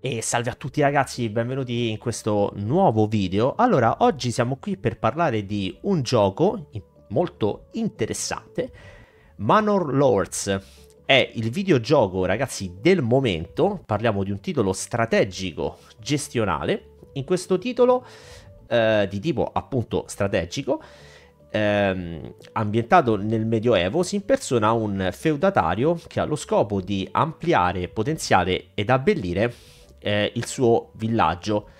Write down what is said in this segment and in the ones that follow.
E salve a tutti ragazzi, benvenuti in questo nuovo video. Allora, oggi siamo qui per parlare di un gioco molto interessante, Manor Lords. È il videogioco, ragazzi, del momento. Parliamo di un titolo strategico gestionale. In questo titolo eh, di tipo appunto strategico, Ehm, ambientato nel Medioevo, si impersona un feudatario che ha lo scopo di ampliare, potenziare ed abbellire eh, il suo villaggio,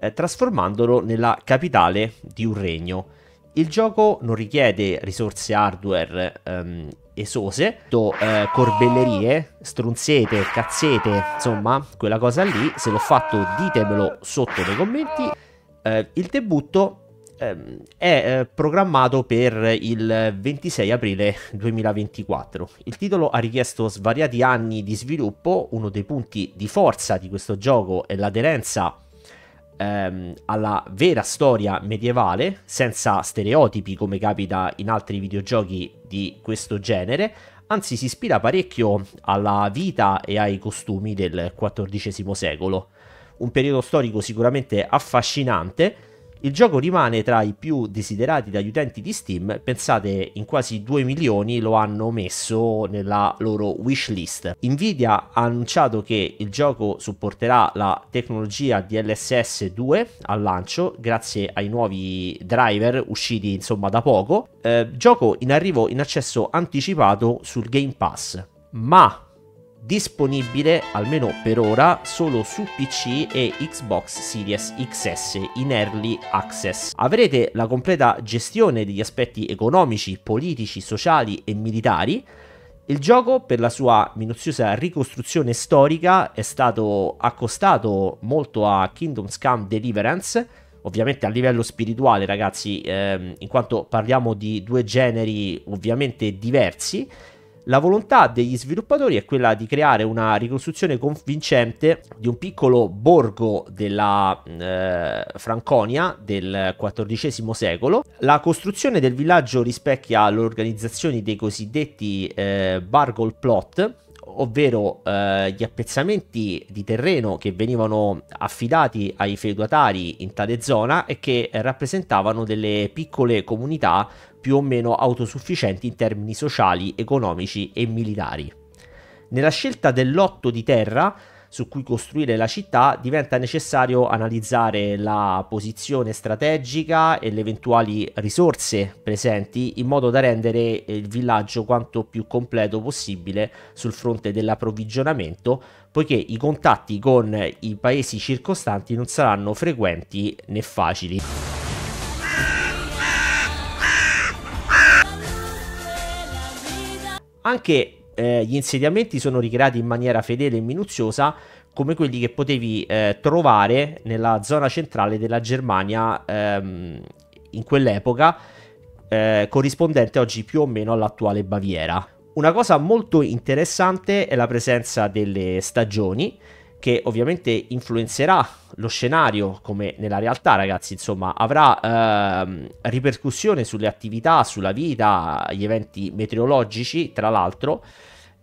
eh, trasformandolo nella capitale di un regno. Il gioco non richiede risorse hardware ehm, esose, do, eh, corbellerie, strunzete, cazzete, insomma, quella cosa lì. Se l'ho fatto ditemelo sotto nei commenti. Eh, il debutto Ehm, è eh, programmato per il 26 aprile 2024. Il titolo ha richiesto svariati anni di sviluppo, uno dei punti di forza di questo gioco è l'aderenza ehm, alla vera storia medievale, senza stereotipi come capita in altri videogiochi di questo genere, anzi si ispira parecchio alla vita e ai costumi del XIV secolo. Un periodo storico sicuramente affascinante, il gioco rimane tra i più desiderati dagli utenti di Steam, pensate in quasi 2 milioni lo hanno messo nella loro wishlist. Nvidia ha annunciato che il gioco supporterà la tecnologia DLSS 2 al lancio grazie ai nuovi driver usciti insomma da poco. Eh, gioco in arrivo in accesso anticipato sul Game Pass. Ma disponibile almeno per ora solo su PC e Xbox Series XS in early access. Avrete la completa gestione degli aspetti economici, politici, sociali e militari. Il gioco, per la sua minuziosa ricostruzione storica, è stato accostato molto a Kingdoms Come Deliverance, ovviamente a livello spirituale, ragazzi, ehm, in quanto parliamo di due generi ovviamente diversi la volontà degli sviluppatori è quella di creare una ricostruzione convincente di un piccolo borgo della eh, Franconia del XIV secolo. La costruzione del villaggio rispecchia le organizzazioni dei cosiddetti eh, Bargol Plot ovvero eh, gli appezzamenti di terreno che venivano affidati ai feudatari in tale zona e che rappresentavano delle piccole comunità più o meno autosufficienti in termini sociali, economici e militari. Nella scelta del lotto di terra su cui costruire la città, diventa necessario analizzare la posizione strategica e le eventuali risorse presenti in modo da rendere il villaggio quanto più completo possibile sul fronte dell'approvvigionamento, poiché i contatti con i paesi circostanti non saranno frequenti né facili. Anche eh, gli insediamenti sono ricreati in maniera fedele e minuziosa come quelli che potevi eh, trovare nella zona centrale della Germania ehm, in quell'epoca, eh, corrispondente oggi più o meno all'attuale Baviera. Una cosa molto interessante è la presenza delle stagioni, che ovviamente influenzerà lo scenario come nella realtà ragazzi insomma avrà ehm, ripercussione sulle attività sulla vita gli eventi meteorologici tra l'altro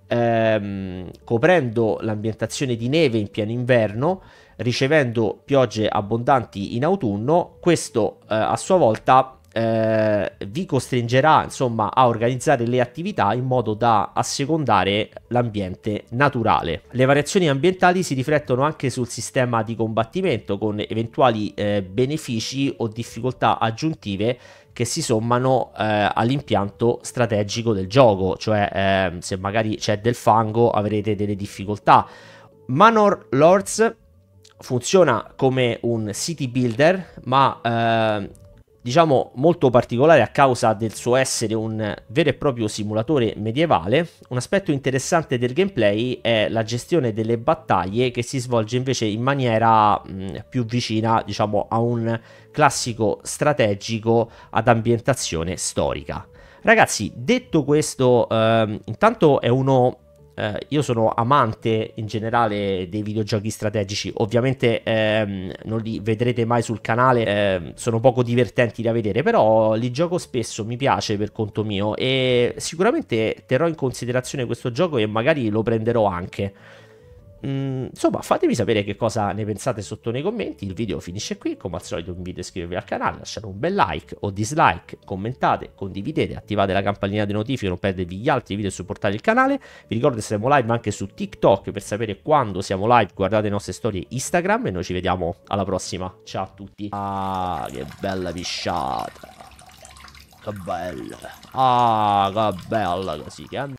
ehm, coprendo l'ambientazione di neve in pieno inverno ricevendo piogge abbondanti in autunno questo eh, a sua volta eh, vi costringerà insomma a organizzare le attività in modo da assecondare l'ambiente naturale. Le variazioni ambientali si riflettono anche sul sistema di combattimento con eventuali eh, benefici o difficoltà aggiuntive che si sommano eh, all'impianto strategico del gioco, cioè ehm, se magari c'è del fango avrete delle difficoltà. Manor Lords funziona come un city builder, ma eh, diciamo molto particolare a causa del suo essere un vero e proprio simulatore medievale. Un aspetto interessante del gameplay è la gestione delle battaglie che si svolge invece in maniera mh, mm, più vicina, diciamo, a un classico strategico ad ambientazione storica. Ragazzi, detto questo, eh, intanto è uno eh, io sono amante in generale dei videogiochi strategici, ovviamente ehm, non li vedrete mai sul canale, ehm, sono poco divertenti da vedere, però li gioco spesso, mi piace per conto mio e sicuramente terrò in considerazione questo gioco e magari lo prenderò anche. Mm, insomma, fatemi sapere che cosa ne pensate sotto nei commenti. Il video finisce qui. Come al solito, vi invito a iscrivervi al canale, lasciate un bel like o dislike, commentate, condividete, attivate la campanellina di notifiche, non perdervi gli altri video e supportate il canale. Vi ricordo che saremo live anche su TikTok per sapere quando siamo live. Guardate le nostre storie Instagram e noi ci vediamo alla prossima. Ciao a tutti. Ah, che bella pisciata. Che bella. Ah, che bella così. Che